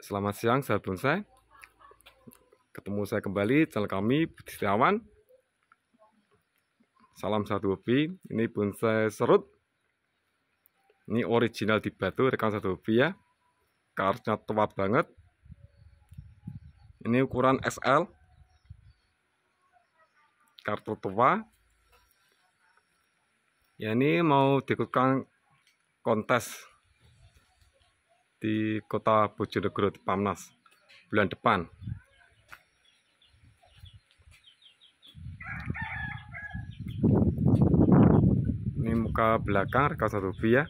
Selamat siang, sahabat bonsai. Ketemu saya kembali channel kami Budi Setiawan. Salam satu hobi. Ini bonsai serut. Ini original di batu rekan satu hobi ya. Karena tua banget. Ini ukuran XL. Kartu tua. Ya ini mau diikutkan kontes di kota Bojonegoro di Pamnas bulan depan ini muka belakang rekan satu ya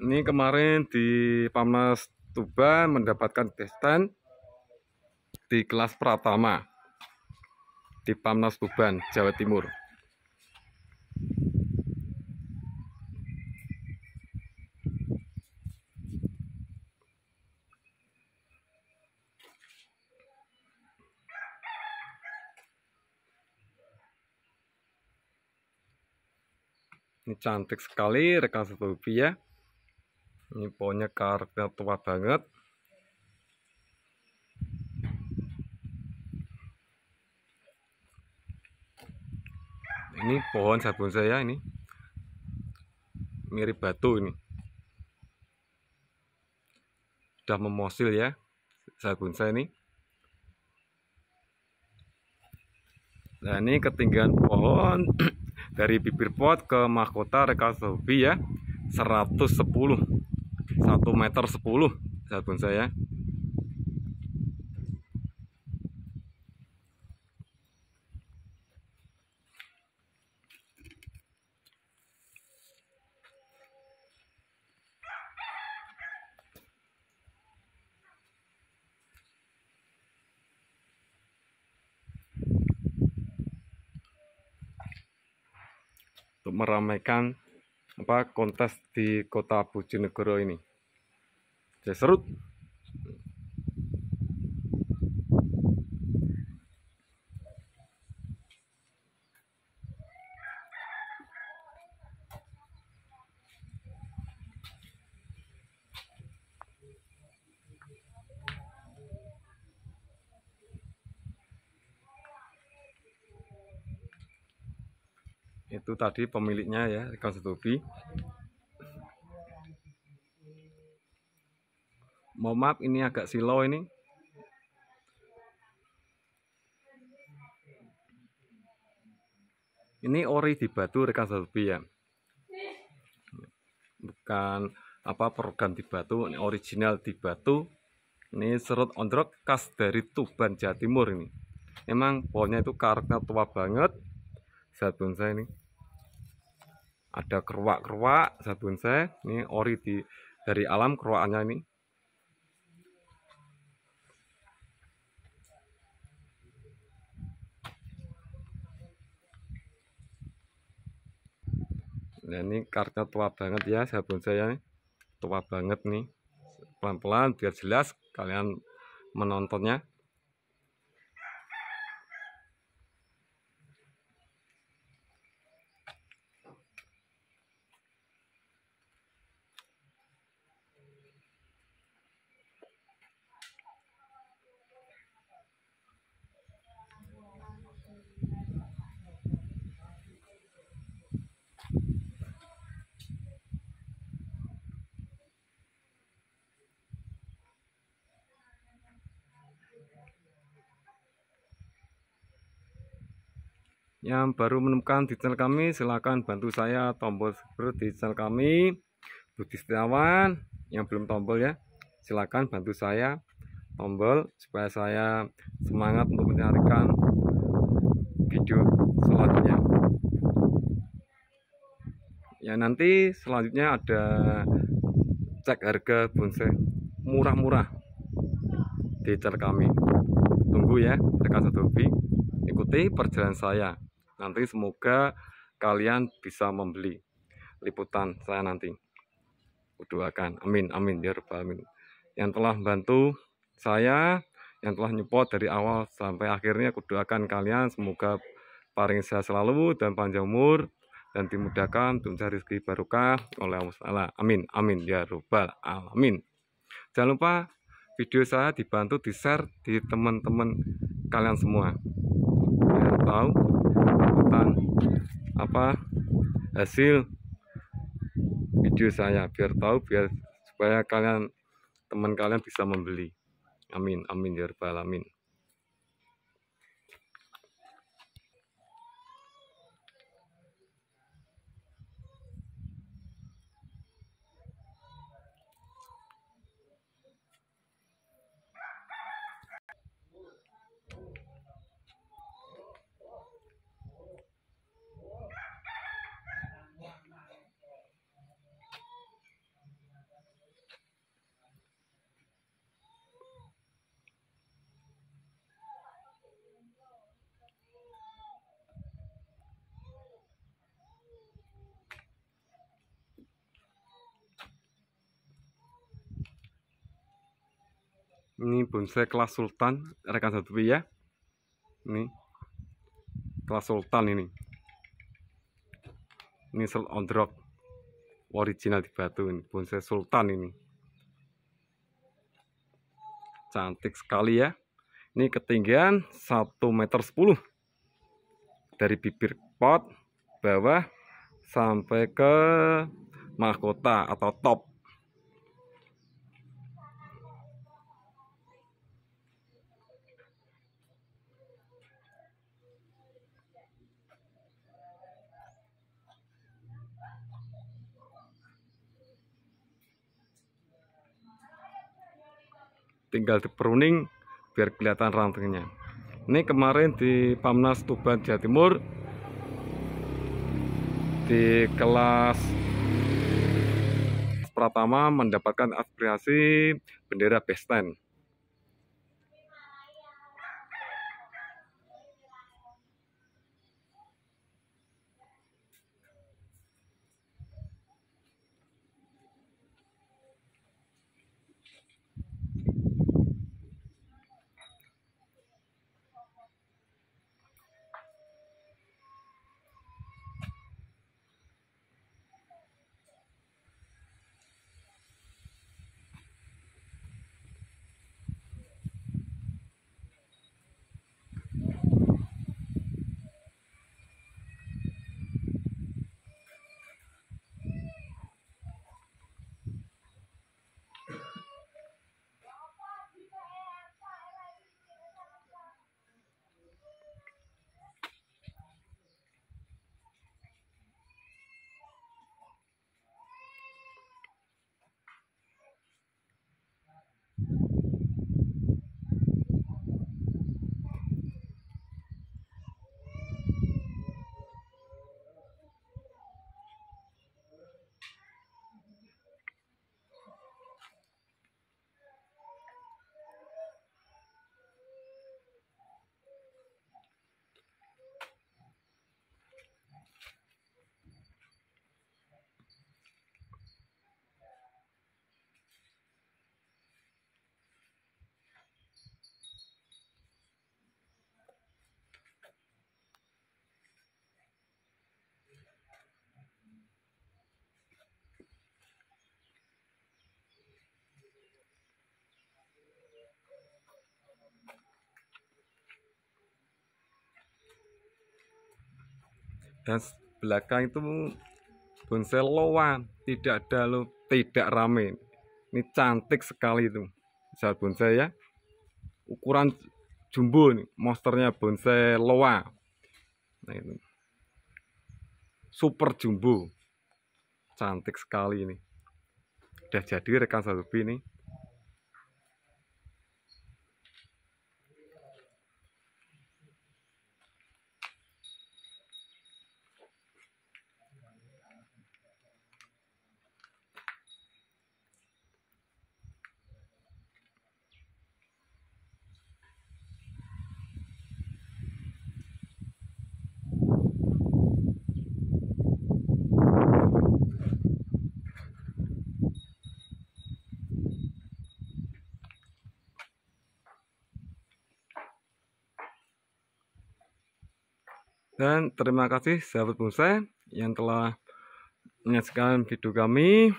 ini kemarin di Pamnas Tuban mendapatkan testan di kelas pratama di Pamnas Tuban Jawa Timur ini cantik sekali rekan hobi ya ini pohonnya karetnya tua banget ini pohon sabun saya ini mirip batu ini sudah memosil ya sabun saya ini nah ini ketinggian pohon dari bibir pot ke mahkota Rekasobi ya 110 1 meter 10 sahabat saya untuk meramaikan apa kontes di kota Bojonegoro ini. Jadi serut. itu tadi pemiliknya ya rekan setubi, mau maaf ini agak silau ini ini ori di batu rekan setubi ya bukan apa program di batu ini original di batu ini serut ondrok khas dari Tuban Jawa Timur ini emang pohonnya itu karena tua banget saat bonsai ini ada keruak-keruak saya bonsai ini ori di dari alam keruakannya ini Nah ini kartnya tua banget ya saya bonsai ya tua banget nih pelan-pelan biar jelas kalian menontonnya yang baru menemukan di channel kami silahkan bantu saya tombol subscribe di channel kami Budi Setiawan yang belum tombol ya silahkan bantu saya tombol supaya saya semangat untuk mencarikan video selanjutnya ya nanti selanjutnya ada cek harga bonsai murah-murah di channel kami tunggu ya rekan satu ikuti perjalanan saya Nanti semoga kalian bisa membeli liputan saya nanti. Kudoakan. Amin, amin ya rabbal amin. Yang telah membantu saya, yang telah nyepot dari awal sampai akhirnya kudoakan kalian semoga paring sehat selalu dan panjang umur dan dimudahkan untuk mencari rezeki barokah oleh Allah Amin, amin ya rabbal amin. Jangan lupa video saya dibantu di share di teman-teman kalian semua Ya, tahu kesempatan apa hasil video saya biar tahu biar supaya kalian teman kalian bisa membeli amin amin ya rabbal amin ini bonsai kelas sultan rekan satu ya ini kelas sultan ini ini on drop original di batu ini bonsai sultan ini cantik sekali ya ini ketinggian 1 meter 10 dari bibir pot bawah sampai ke mahkota atau top tinggal di pruning biar kelihatan rantingnya ini kemarin di Pamnas Tuban Jawa Timur di kelas pertama mendapatkan aspirasi bendera besten dan belakang itu bonsai loa tidak ada lo tidak rame ini cantik sekali itu saat bonsai ya ukuran jumbo nih monsternya bonsai loa nah itu super jumbo cantik sekali ini udah jadi rekan satu ini Dan terima kasih sahabat bonsai yang telah menyaksikan video kami.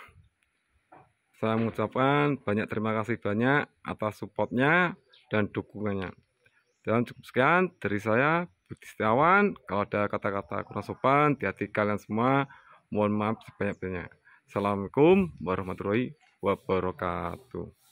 Saya mengucapkan banyak terima kasih banyak atas supportnya dan dukungannya. Dan cukup sekian dari saya Budi Setiawan. Kalau ada kata-kata kurang sopan di hati kalian semua, mohon maaf sebanyak-banyak. Assalamualaikum warahmatullahi wabarakatuh.